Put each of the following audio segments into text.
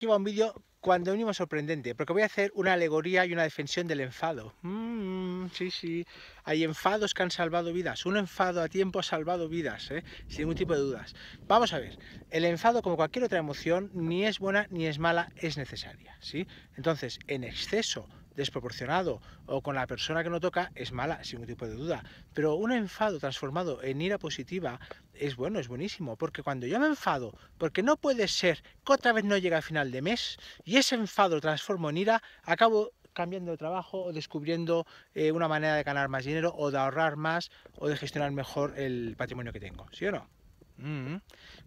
Aquí va un vídeo cuando mínimo sorprendente, porque voy a hacer una alegoría y una defensión del enfado. Mm, sí, sí, hay enfados que han salvado vidas. Un enfado a tiempo ha salvado vidas, ¿eh? sin ningún tipo de dudas. Vamos a ver, el enfado, como cualquier otra emoción, ni es buena ni es mala, es necesaria. ¿sí? Entonces, en exceso desproporcionado o con la persona que no toca es mala, sin ningún tipo de duda. Pero un enfado transformado en ira positiva es bueno, es buenísimo, porque cuando yo me enfado, porque no puede ser que otra vez no llegue a final de mes y ese enfado lo transformo en ira, acabo cambiando de trabajo o descubriendo eh, una manera de ganar más dinero o de ahorrar más o de gestionar mejor el patrimonio que tengo, ¿sí o no? Mm.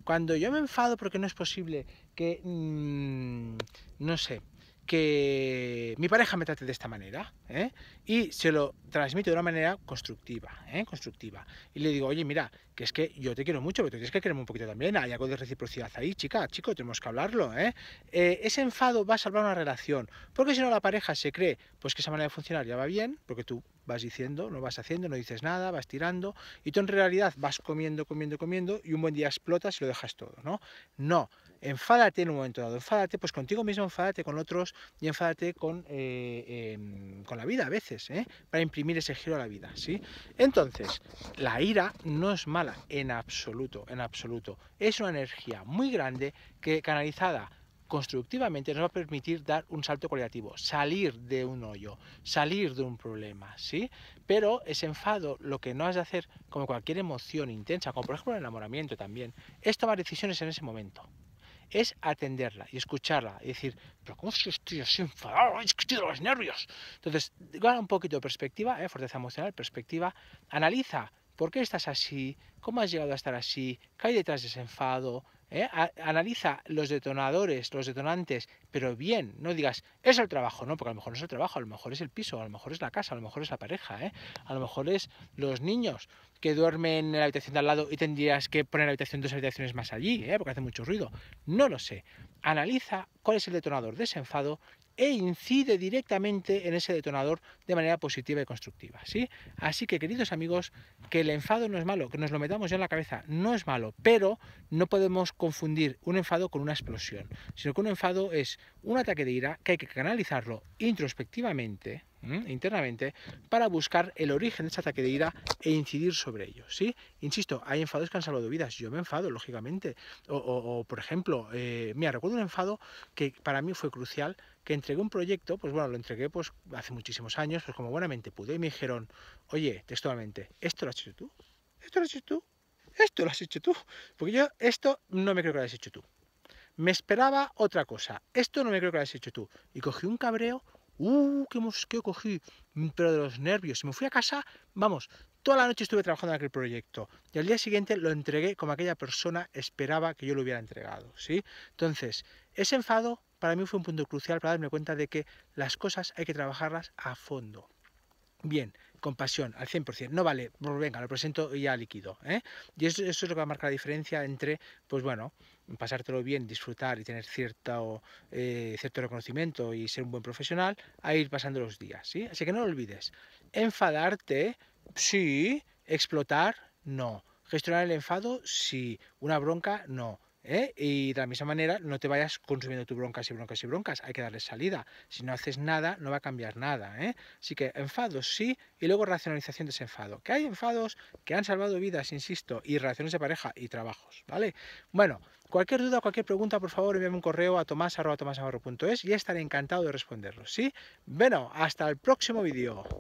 Cuando yo me enfado porque no es posible que, mm, no sé, que mi pareja me trate de esta manera ¿eh? y se lo transmite de una manera constructiva, ¿eh? constructiva. Y le digo, oye, mira, que es que yo te quiero mucho, pero tienes que quererme un poquito también. Hay algo de reciprocidad ahí, chica, chico, tenemos que hablarlo. ¿eh? ese enfado va a salvar una relación, porque si no la pareja se cree, pues que esa manera de funcionar ya va bien, porque tú vas diciendo, no vas haciendo, no dices nada, vas tirando y tú en realidad vas comiendo, comiendo, comiendo y un buen día explotas y lo dejas todo, ¿no? No, enfádate en un momento dado, enfádate pues contigo mismo, enfádate con otros, pues, y enfádate eh, con, la vida a veces, ¿eh? para imprimir ese giro a la vida. ¿sí? Entonces, la ira no es mala en absoluto, en absoluto. Es una energía muy grande que canalizada constructivamente nos va a permitir dar un salto cualitativo, salir de un hoyo, salir de un problema, ¿sí? Pero ese enfado, lo que no has de hacer, como cualquier emoción intensa, como por ejemplo el enamoramiento también, es tomar decisiones en ese momento, es atenderla y escucharla y decir, pero ¿cómo es estoy así enfadado? Es que los nervios. Entonces, gana un poquito de perspectiva, ¿eh? fortaleza emocional, perspectiva, analiza por qué estás así, cómo has llegado a estar así, qué hay detrás de ese enfado, ¿eh? analiza los detonadores, los detonantes, pero bien, no digas, es el trabajo, no, porque a lo mejor no es el trabajo, a lo mejor es el piso, a lo mejor es la casa, a lo mejor es la pareja, ¿eh? a lo mejor es los niños que duermen en la habitación de al lado y tendrías que poner la habitación dos habitaciones más allí, ¿eh? porque hace mucho ruido. No lo sé. Analiza cuál es el detonador desenfado e incide directamente en ese detonador de manera positiva y constructiva. ¿sí? Así que, queridos amigos, que el enfado no es malo, que nos lo metamos ya en la cabeza, no es malo, pero no podemos confundir un enfado con una explosión, sino que un enfado es un ataque de ira que hay que canalizarlo introspectivamente, internamente para buscar el origen de este ataque de ira e incidir sobre ello. ¿sí? Insisto, hay enfados que han salvado vidas. Yo me enfado, lógicamente. O, por ejemplo, eh, mira, recuerdo un enfado que para mí fue crucial, que entregué un proyecto, pues bueno, lo entregué pues hace muchísimos años, pues como buenamente pude, y me dijeron, oye, textualmente, ¿esto lo has hecho tú? ¿Esto lo has hecho tú? ¿Esto lo has hecho tú? Porque yo esto no me creo que lo has hecho tú. Me esperaba otra cosa. Esto no me creo que lo has hecho tú. Y cogí un cabreo ¡Uh, qué mosqueo cogí! Pero de los nervios. Y me fui a casa, vamos, toda la noche estuve trabajando en aquel proyecto. Y al día siguiente lo entregué como aquella persona esperaba que yo lo hubiera entregado, ¿sí? Entonces, ese enfado para mí fue un punto crucial para darme cuenta de que las cosas hay que trabajarlas a fondo bien, con pasión, al 100%. No vale, pues venga, lo presento ya líquido. ¿eh? Y eso, eso, es lo que va a marcar la diferencia entre, pues bueno, pasártelo bien, disfrutar y tener cierto, eh, cierto reconocimiento y ser un buen profesional, a ir pasando los días. ¿sí? Así que no lo olvides. Enfadarte, sí. Explotar, no. Gestionar el enfado, sí. Una bronca, no. ¿eh? Y de la misma manera, no te vayas consumiendo tu broncas y broncas y broncas, hay que darle salida. Si no haces nada, no va a cambiar nada. ¿eh? Así que enfados sí, y luego racionalización de ese enfado. Que hay enfados que han salvado vidas, insisto, y relaciones de pareja y trabajos, ¿vale? Bueno, cualquier duda, cualquier pregunta, por favor, envíame un correo a es y estaré encantado de responderlo, ¿sí? Bueno, hasta el próximo vídeo.